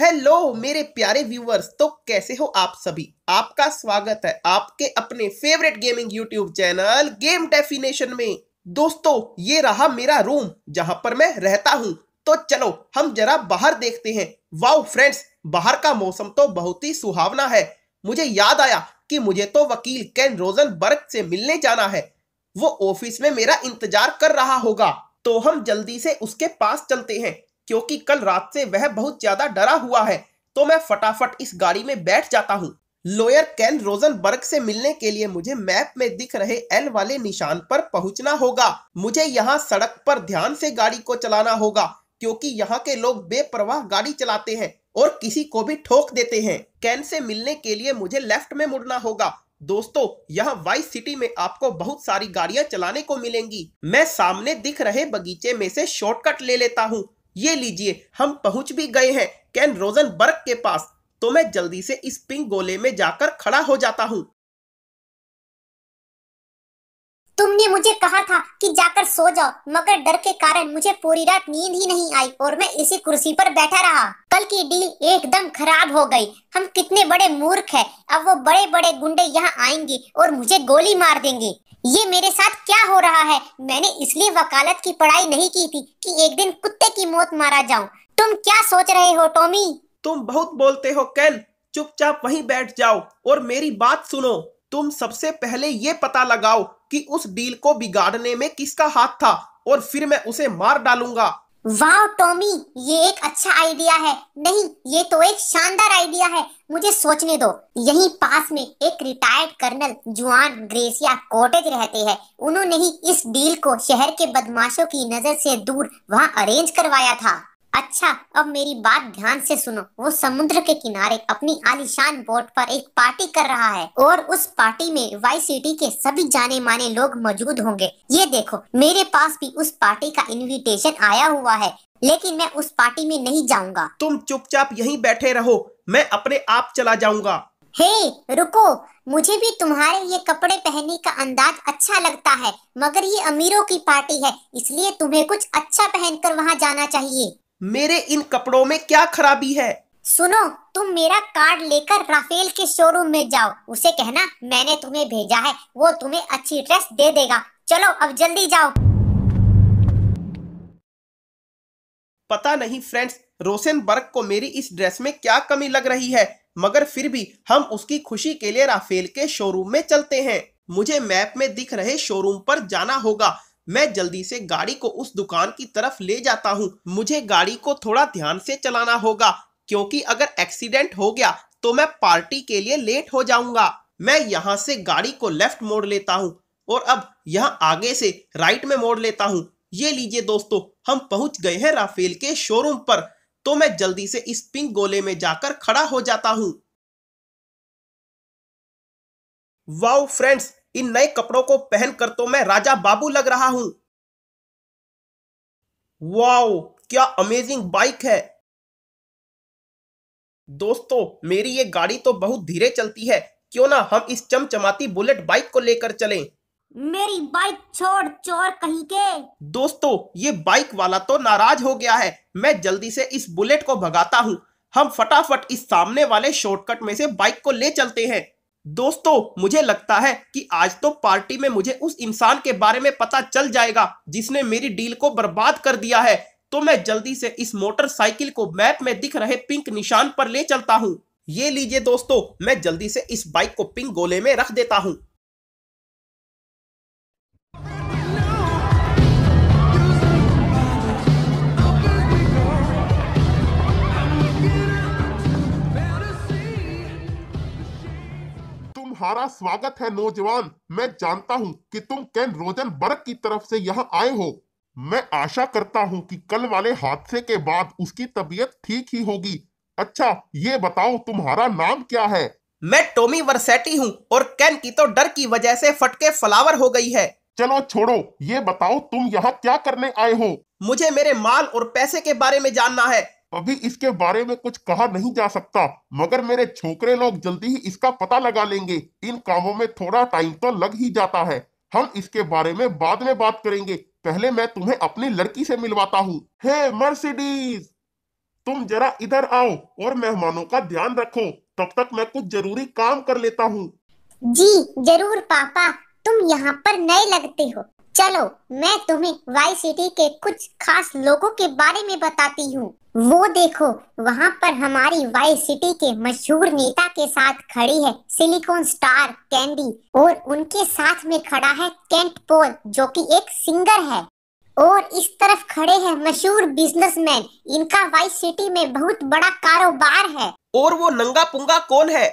hello मेरे प्यारे viewers तो कैसे हो आप सभी आपका स्वागत है आपके अपने favourite gaming YouTube channel game definition में दोस्तों ये रहा मेरा रूम जहां पर मैं रहता हूं तो चलो हम जरा बाहर देखते हैं वाओ फ्रेंड्स बाहर का मौसम तो बहुत ही सुहावना है मुझे याद आया कि मुझे तो वकील कैन रोजन बर्ग से मिलने जाना है वो ऑफिस में मेरा इंतजार कर रहा होगा तो हम जल्दी से उसके पास चलते हैं क्योंकि कल रात से वह बहुत ज्यादा डरा हुआ है तो मैं फटाफट इस गाड़ी में बैठ जाता हूँ लोयर कैन रोजनबर्ग से मिलने के लिए मुझे मैप में दिख रहे एल वाले निशान पर पहुंचना होगा मुझे यहाँ सड़क पर ध्यान से गाड़ी को चलाना होगा क्योंकि यहाँ के लोग बेपरवाह गाड़ी चलाते हैं और किसी को भी ठोक देते हैं कैन से मिलने के लिए मुझे लेफ्ट में मुड़ना होगा दोस्तों यहाँ वाइस सिटी में आपको बहुत सारी गाड़ियाँ चलाने को मिलेंगी मैं सामने दिख रहे बगीचे में से शॉर्टकट ले लेता हूँ ये लीजिए हम पहुंच भी गए हैं कैन रोजनबर्ग के पास तो मैं जल्दी से इस पिंक गोले में जाकर खड़ा हो जाता हूँ तुमने मुझे कहा था कि जाकर सो जाओ मगर डर के कारण मुझे पूरी रात नींद ही नहीं आई और मैं इसी कुर्सी पर बैठा रहा कल की डील एकदम खराब हो गई हम कितने बड़े मूर्ख हैं अब वो बड़े बड़े गुंडे यहाँ आएंगे और मुझे गोली मार देंगे ये मेरे साथ क्या हो रहा है मैंने इसलिए वकालत की पढ़ाई नहीं की थी कि एक दिन कुत्ते की मौत मारा जाऊं तुम क्या सोच रहे हो टॉमी तुम बहुत बोलते हो कैल चुपचाप वहीं बैठ जाओ और मेरी बात सुनो तुम सबसे पहले ये पता लगाओ कि उस डील को बिगाड़ने में किसका हाथ था और फिर मैं उसे मार डालूंगा वाह टॉमी ये एक अच्छा आइडिया है नहीं ये तो एक शानदार आइडिया है मुझे सोचने दो यहीं पास में एक retired colonel Juan Garcia cottage रहते हैं उन्होंने ही इस डील को शहर के बदमाशों की नजर से दूर वहां अरेंज करवाया था अच्छा अब मेरी बात ध्यान से सुनो वो समुद्र के किनारे अपनी आलिशान बोट पर एक पार्टी कर रहा है और उस पार्टी में वाई सिटी के सभी जाने माने लोग मौजूद होंगे ये देखो मेरे पास भी उस पार्टी का इनविटेशन आया हुआ है लेकिन मैं उस पार्टी में नहीं जाऊंगा तुम चुपचाप यहीं बैठे रहो मैं अपने आप चला जाऊंगा हे रुको मुझे भी तुम्हारे ये कपड़े पहनने का अंदाज अच्छा लगता है मगर ये अमीरों की पार्टी है इसलिए तुम्हें कुछ अच्छा पहनकर वहाँ जाना चाहिए मेरे इन कपड़ों में क्या खराबी है सुनो तुम मेरा कार्ड लेकर राफेल के शोरूम में जाओ उसे कहना मैंने तुम्हें भेजा है वो तुम्हें अच्छी ड्रेस दे देगा चलो अब जल्दी जाओ पता नहीं फ्रेंड्स बर्ग को मेरी इस ड्रेस में क्या कमी लग रही है मगर फिर भी हम उसकी खुशी के लिए राफेल के शोरूम में चलते हैं मुझे मैप में दिख रहे शोरूम पर जाना होगा मैं जल्दी से गाड़ी को उस दुकान की तरफ ले जाता हूँ मुझे गाड़ी को थोड़ा ध्यान से चलाना होगा क्योंकि अगर एक्सीडेंट हो गया तो मैं पार्टी के लिए लेट हो जाऊंगा मैं यहाँ से गाड़ी को लेफ्ट मोड़ लेता हूँ और अब यहाँ आगे से राइट में मोड़ लेता हूँ ये लीजिए दोस्तों हम पहुंच गए हैं राफेल के शोरूम पर तो मैं जल्दी से इस पिंक गोले में जाकर खड़ा हो जाता हूँ वाओ फ्रेंड्स इन नए कपड़ों को पहनकर तो मैं राजा बाबू लग रहा हूं वाओ क्या अमेजिंग बाइक है दोस्तों मेरी ये गाड़ी तो बहुत धीरे चलती है क्यों ना हम इस चमचमाती बुलेट बाइक को लेकर चलें मेरी बाइक छोड़ चोर कहीं के दोस्तों ये बाइक वाला तो नाराज हो गया है मैं जल्दी से इस बुलेट को भगाता हूँ हम फटाफट इस सामने वाले शॉर्टकट में से बाइक को ले चलते हैं दोस्तों मुझे लगता है कि आज तो पार्टी में मुझे उस इंसान के बारे में पता चल जाएगा जिसने मेरी डील को बर्बाद कर दिया है तो मैं जल्दी से इस मोटरसाइकिल को मैप में दिख रहे पिंक निशान पर ले चलता हूँ ये लीजिए दोस्तों मैं जल्दी से इस बाइक को पिंक गोले में रख देता हूँ तुम्हारा स्वागत है नौजवान मैं जानता हूँ कि तुम कैन रोजन बर्ग की तरफ से यहाँ आए हो मैं आशा करता हूँ कि कल वाले हादसे के बाद उसकी तबीयत ठीक ही होगी अच्छा ये बताओ तुम्हारा नाम क्या है मैं टोमी वर्सेटी हूँ और कैन की तो डर की वजह से फटके फ्लावर हो गई है चलो छोड़ो ये बताओ तुम यहाँ क्या करने आए हो मुझे मेरे माल और पैसे के बारे में जानना है अभी इसके बारे में कुछ कहा नहीं जा सकता मगर मेरे छोकरे लोग जल्दी ही इसका पता लगा लेंगे इन कामों में थोड़ा टाइम तो लग ही जाता है हम इसके बारे में बाद में बात करेंगे पहले मैं तुम्हें अपनी लड़की से मिलवाता हूँ हे मर्सिडीज तुम जरा इधर आओ और मेहमानों का ध्यान रखो तब तक मैं कुछ जरूरी काम कर लेता हूँ जी जरूर पापा तुम यहाँ पर नए लगते हो चलो मैं तुम्हें वाई सिटी के कुछ खास लोगों के बारे में बताती हूँ वो देखो वहाँ पर हमारी वाई सिटी के मशहूर नेता के साथ खड़ी है सिलिकॉन स्टार कैंडी और उनके साथ में खड़ा है केंट पोल जो कि एक सिंगर है और इस तरफ खड़े हैं मशहूर बिजनेसमैन इनका वाई सिटी में बहुत बड़ा कारोबार है और वो नंगा पुंगा कौन है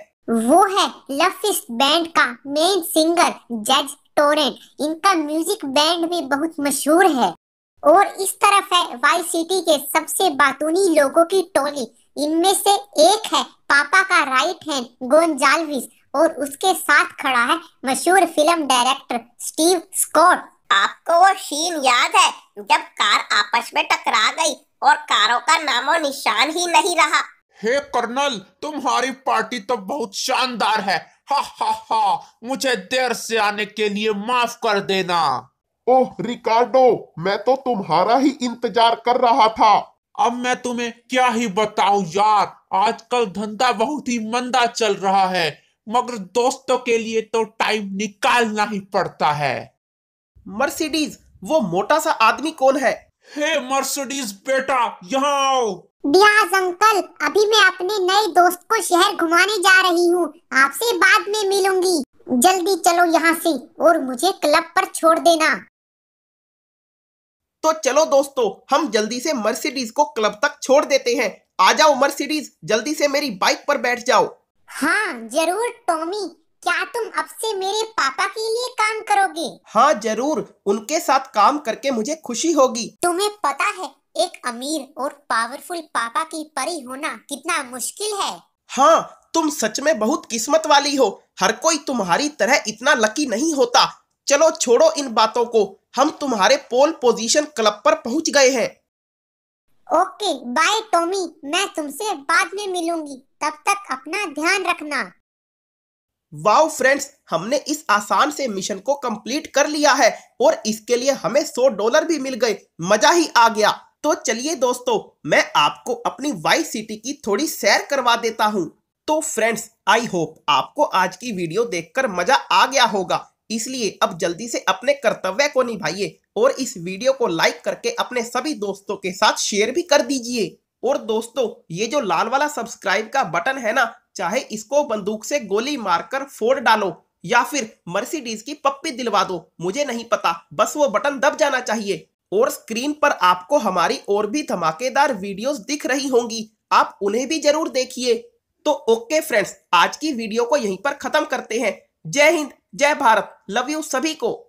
वो है लफिस बैंड का मेन सिंगर जज टोरेंट इनका म्यूजिक बैंड भी बहुत मशहूर है और इस तरफ है वाई सिटी के सबसे बातूनी लोगों की टोली इनमें से एक है पापा का राइट हैंड गोंजालविस और उसके साथ खड़ा है मशहूर फिल्म डायरेक्टर स्टीव स्कॉट आपको वो सीन याद है जब कार आपस में टकरा गई और कारों का नामो निशान ही नहीं रहा हे कर्नल तुम्हारी पार्टी तो बहुत शानदार है हा हा हा मुझे देर से आने के लिए माफ कर देना ओह रिकार्डो मैं तो तुम्हारा ही इंतजार कर रहा था अब मैं तुम्हें क्या ही बताऊं यार आजकल धंधा बहुत ही मंदा चल रहा है मगर दोस्तों के लिए तो टाइम निकालना ही पड़ता है मर्सिडीज वो मोटा सा आदमी कौन है हे मर्सिडीज बेटा यहाँ आओ ब्याज अंकल अभी मैं अपने नए दोस्त को शहर घुमाने जा रही हूँ आपसे बाद में मिलूंगी जल्दी चलो यहाँ से और मुझे क्लब पर छोड़ देना तो चलो दोस्तों हम जल्दी से मर्सिडीज को क्लब तक छोड़ देते हैं आ जाओ मर्सिडीज जल्दी से मेरी बाइक पर बैठ जाओ हाँ जरूर टॉमी क्या तुम अब से मेरे पापा के लिए काम करोगे हाँ जरूर उनके साथ काम करके मुझे खुशी होगी तुम्हें पता है एक अमीर और पावरफुल पापा की परी होना कितना मुश्किल है हाँ तुम सच में बहुत किस्मत वाली हो हर कोई तुम्हारी तरह इतना लकी नहीं होता चलो छोड़ो इन बातों को हम तुम्हारे पोल पोजीशन क्लब पर पहुंच गए हैं ओके बाय टॉमी मैं तुमसे बाद में मिलूंगी तब तक अपना ध्यान रखना वाओ फ्रेंड्स हमने इस आसान से मिशन को कंप्लीट कर लिया है और इसके लिए हमें सौ डॉलर भी मिल गए मजा ही आ गया तो चलिए दोस्तों मैं आपको अपनी वाई सिटी की थोड़ी सैर करवा देता हूँ तो फ्रेंड्स आई होप आपको आज की वीडियो देखकर मजा आ गया होगा इसलिए अब जल्दी से अपने कर्तव्य को निभाइए और इस वीडियो को लाइक करके अपने सभी दोस्तों के साथ शेयर भी कर दीजिए और दोस्तों ये जो लाल वाला सब्सक्राइब का बटन है ना चाहे इसको बंदूक से गोली मारकर फोड़ डालो या फिर मर्सिडीज की पप्पी दिलवा दो मुझे नहीं पता बस वो बटन दब जाना चाहिए और स्क्रीन पर आपको हमारी और भी धमाकेदार वीडियोस दिख रही होंगी आप उन्हें भी जरूर देखिए तो ओके फ्रेंड्स आज की वीडियो को यहीं पर खत्म करते हैं जय हिंद जय भारत लव यू सभी को